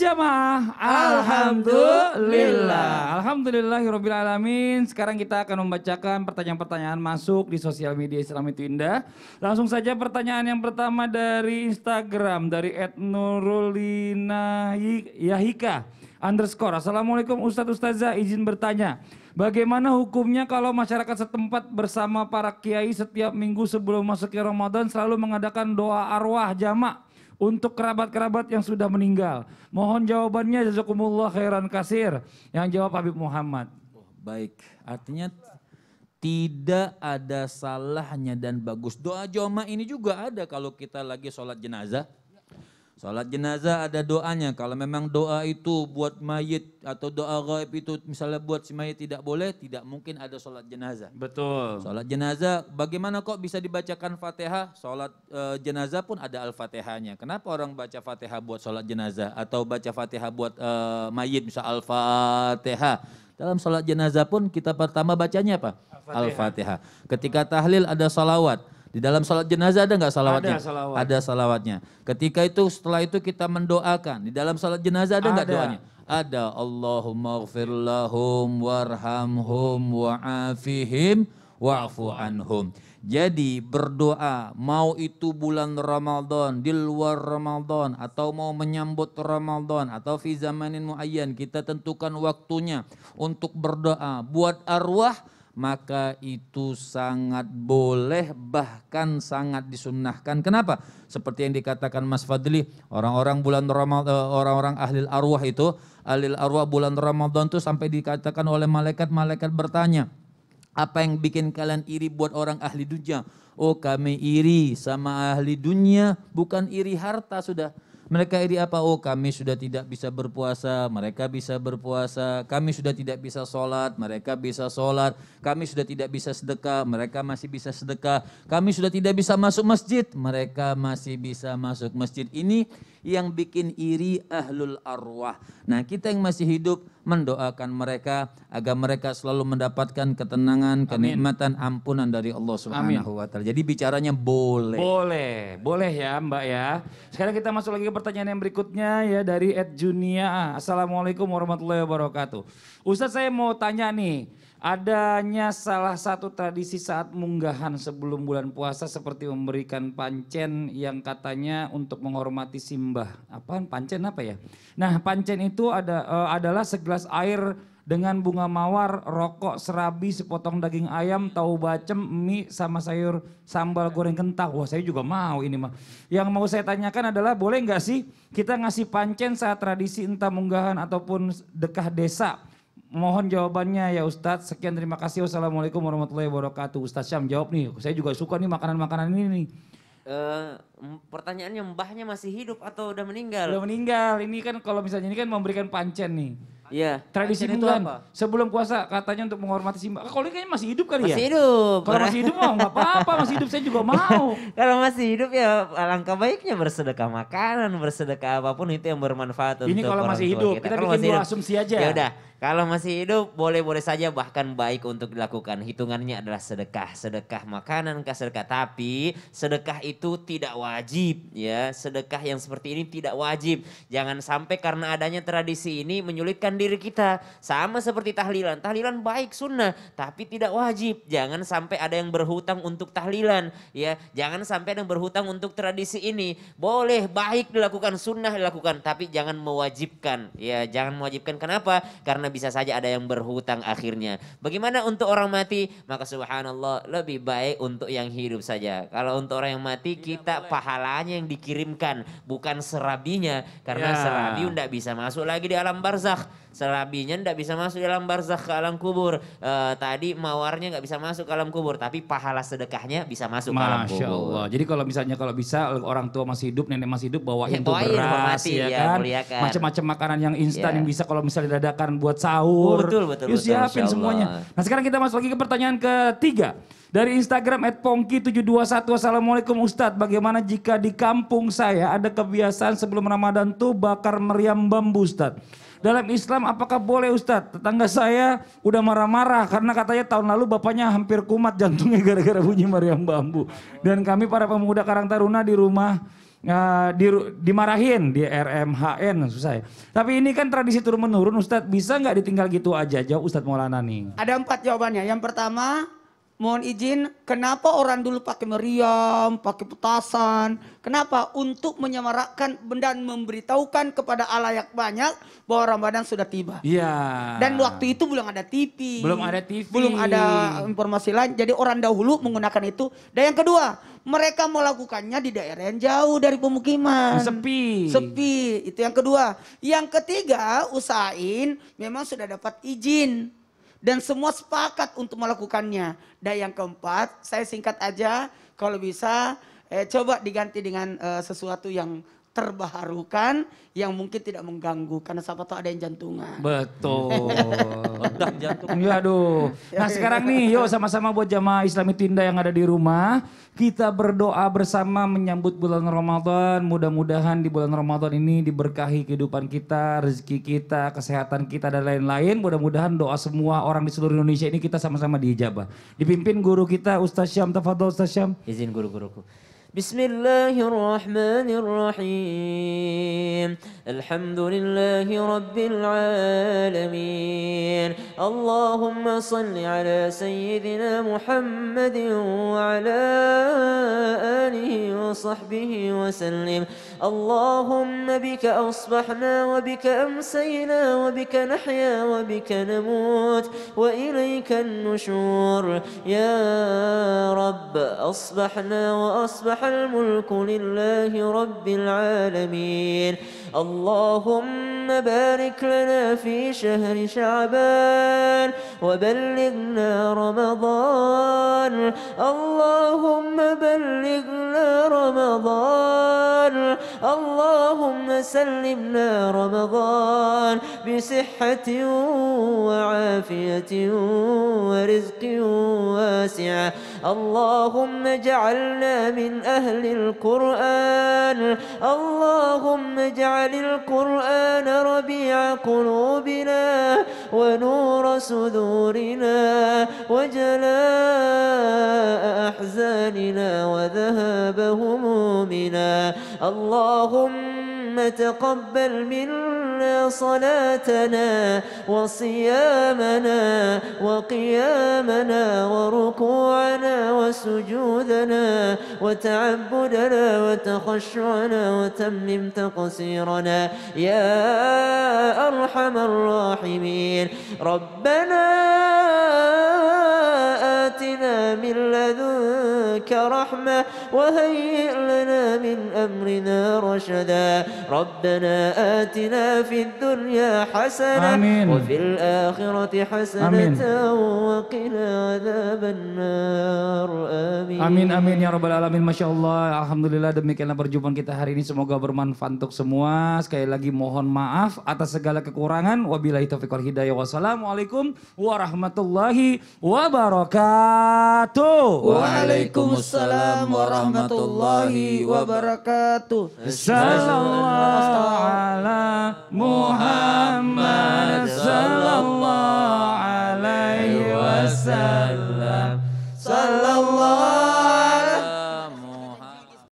jamaah. Alhamdulillah. Alhamdulillah. alamin. Sekarang kita akan membacakan pertanyaan-pertanyaan masuk di sosial media Islam itu Indah. Langsung saja pertanyaan yang pertama dari Instagram dari @nurulina Yahika underscore. Assalamualaikum Ustaz Ustazah izin bertanya. Bagaimana hukumnya kalau masyarakat setempat bersama para kiai setiap minggu sebelum masuk ke Ramadan selalu mengadakan doa arwah jamaah? untuk kerabat-kerabat yang sudah meninggal? Mohon jawabannya jazakumullah khairan kasir. Yang jawab Habib Muhammad. Oh, baik, artinya tidak ada salahnya dan bagus. Doa joma ini juga ada kalau kita lagi sholat jenazah. Salat jenazah ada doanya. Kalau memang doa itu buat mayit atau doa gaib itu misalnya buat si mayit tidak boleh, tidak mungkin ada salat jenazah. Betul. Salat jenazah bagaimana kok bisa dibacakan Fatihah? Salat e, jenazah pun ada Al-Fatihahnya. Kenapa orang baca Fatihah buat salat jenazah atau baca Fatihah buat e, mayit misal Al-Fatihah? Dalam salat jenazah pun kita pertama bacanya apa? Al-Fatihah. Al Ketika tahlil ada salawat. Di dalam salat jenazah ada nggak salawatnya? Ada, salawat. ada salawatnya. Ketika itu setelah itu kita mendoakan. Di dalam salat jenazah ada nggak doanya? Ada. Allahumma gfirlahum warhamhum wa'afihim wa'fu anhum. Jadi berdoa mau itu bulan Ramadan, di luar Ramadan atau mau menyambut Ramadan atau fi zamanin muayyan kita tentukan waktunya untuk berdoa buat arwah maka itu sangat boleh bahkan sangat disunnahkan. Kenapa? Seperti yang dikatakan Mas Fadli, orang-orang bulan Ramadan eh, orang-orang ahli arwah itu, ahli arwah bulan Ramadan itu sampai dikatakan oleh malaikat-malaikat bertanya, apa yang bikin kalian iri buat orang ahli dunia? Oh, kami iri sama ahli dunia, bukan iri harta sudah mereka ini apa? Oh kami sudah tidak bisa berpuasa, mereka bisa berpuasa. Kami sudah tidak bisa sholat, mereka bisa sholat. Kami sudah tidak bisa sedekah, mereka masih bisa sedekah. Kami sudah tidak bisa masuk masjid, mereka masih bisa masuk masjid. Ini yang bikin iri ahlul arwah. Nah kita yang masih hidup mendoakan mereka agar mereka selalu mendapatkan ketenangan, kenikmatan, ampunan dari Allah Subhanahu wa taala. Jadi bicaranya boleh. Boleh, boleh ya Mbak ya. Sekarang kita masuk lagi ke pertanyaan yang berikutnya ya dari Ed Junia. Assalamualaikum warahmatullahi wabarakatuh. Ustadz saya mau tanya nih, Adanya salah satu tradisi saat munggahan sebelum bulan puasa seperti memberikan pancen yang katanya untuk menghormati simbah. Apaan pancen apa ya? Nah pancen itu ada, uh, adalah segelas air dengan bunga mawar, rokok, serabi, sepotong daging ayam, tahu bacem, mie, sama sayur sambal goreng kentang. Wah saya juga mau ini mah. Yang mau saya tanyakan adalah boleh nggak sih kita ngasih pancen saat tradisi entah munggahan ataupun dekah desa Mohon jawabannya ya Ustadz. Sekian terima kasih. Wassalamualaikum warahmatullahi wabarakatuh. Ustadz Syam jawab nih. Saya juga suka nih makanan-makanan ini nih. Uh, pertanyaannya mbahnya masih hidup atau udah meninggal? Udah meninggal. Ini kan kalau misalnya ini kan memberikan pancen nih. Iya. Tradisi Munggan. Apa? Sebelum puasa katanya untuk menghormati simbah. Kalau ini kayaknya masih hidup kali masih ya? Masih hidup. Kalau masih hidup mau nggak apa-apa, masih hidup saya juga mau. Kalau masih hidup ya alangkah baiknya bersedekah makanan, bersedekah apapun itu yang bermanfaat ini untuk kalau masih hidup, kita, kita bikin dua asumsi aja. Ya udah, kalau masih hidup boleh-boleh saja bahkan baik untuk dilakukan. Hitungannya adalah sedekah, sedekah makanan, kasar sedekah. Tapi sedekah itu tidak wajib ya. Sedekah yang seperti ini tidak wajib. Jangan sampai karena adanya tradisi ini menyulitkan diri kita. Sama seperti tahlilan. Tahlilan baik sunnah, tapi tidak wajib. Jangan sampai ada yang berhutang untuk tahlilan. ya Jangan sampai ada yang berhutang untuk tradisi ini. Boleh baik dilakukan, sunnah dilakukan, tapi jangan mewajibkan. Ya, jangan mewajibkan. Kenapa? Karena bisa saja ada yang berhutang akhirnya. Bagaimana untuk orang mati? Maka subhanallah lebih baik untuk yang hidup saja. Kalau untuk orang yang mati kita boleh. pahalanya yang dikirimkan bukan serabinya karena ya. serabi tidak bisa masuk lagi di alam barzakh Serabinya ndak bisa masuk dalam barzakh ke alam kubur. E, tadi mawarnya nggak bisa masuk ke alam kubur, tapi pahala sedekahnya bisa masuk Masya ke alam kubur. Allah. Jadi kalau misalnya kalau bisa orang tua masih hidup, nenek masih hidup bawain ya, tuh beras ya, ya kan. Macam-macam makanan yang instan ya. yang bisa kalau misalnya dadakan buat sahur. Betul betul. betul. siapin semuanya. Nah, sekarang kita masuk lagi ke pertanyaan ketiga. Dari Instagram @pongki721 Assalamualaikum Ustadz. Bagaimana jika di kampung saya ada kebiasaan sebelum Ramadan tuh bakar meriam bambu Ustadz? Dalam Islam apakah boleh Ustadz? Tetangga saya udah marah-marah karena katanya tahun lalu bapaknya hampir kumat jantungnya gara-gara bunyi meriam Bambu. Dan kami para pemuda Karang Taruna di rumah uh, di, dimarahin di RMHN susah ya. Tapi ini kan tradisi turun menurun Ustadz bisa nggak ditinggal gitu aja jauh Ustadz Maulana nih. Ada empat jawabannya. Yang pertama Mohon izin, kenapa orang dulu pakai meriam, pakai petasan? Kenapa? Untuk menyemarakkan dan memberitahukan kepada alayak banyak bahwa Ramadan sudah tiba. Iya. Dan waktu itu belum ada TV. Belum ada TV. Belum ada informasi lain. Jadi orang dahulu menggunakan itu. Dan yang kedua, mereka melakukannya di daerah yang jauh dari pemukiman. Sepi. Sepi. Itu yang kedua. Yang ketiga, usahain memang sudah dapat izin dan semua sepakat untuk melakukannya. Dan yang keempat, saya singkat aja, kalau bisa eh, coba diganti dengan eh, sesuatu yang terbaharukan yang mungkin tidak mengganggu karena siapa tahu ada yang jantungan. Betul. jantung. Ya aduh. Nah sekarang nih yuk sama-sama buat jamaah Islami Tinda yang ada di rumah. Kita berdoa bersama menyambut bulan Ramadan. Mudah-mudahan di bulan Ramadan ini diberkahi kehidupan kita, rezeki kita, kesehatan kita dan lain-lain. Mudah-mudahan doa semua orang di seluruh Indonesia ini kita sama-sama diijabah. Dipimpin guru kita Ustaz Syam Tafadhol Ustaz Syam. Izin guru-guruku. بسم الله الرحمن الرحيم الحمد لله رب العالمين اللهم صل على سيدنا محمد وعلى آله وصحبه وسلم اللهم بك أصبحنا وبك أمسينا وبك نحيا وبك نموت وإليك النشور يا رب أصبحنا وأصبح أصبح الملك لله رب العالمين اللهم بارك لنا في شهر شعبان وبلغنا رمضان اللهم بلغنا رمضان اللهم سلمنا رمضان بصحة وعافية ورزق واسعة اللهم اجعلنا من أهل القرآن اللهم اجعل القرآن ربيع قلوبنا ونور صدورنا وجلاء أحزاننا وذهاب همومنا اللهم تقبل منا صلاتنا وصيامنا وقيامنا وركوعنا وسجودنا وتعبدنا وتخشعنا وتمم تقصيرنا يا أرحم الراحمين ربنا منك رحمة وهيئ لنا من أمرنا رشدا ربنا آتنا في الدنيا حسنة آمين. وفي الآخرة حسنة آمين. وقنا عذاب النار آمين Amin amin ya robbal alamin. Masya Allah. Alhamdulillah demikianlah perjumpaan kita hari ini. Semoga bermanfaat untuk semua. Sekali lagi mohon maaf atas segala kekurangan. Wabillahi taufiq wal hidayah. Wassalamualaikum warahmatullahi wabarakatuh. Waalaikumsalam warahmatullahi wabarakatuh. Sallallahu ala Muhammad sallallahu alaihi wasallam.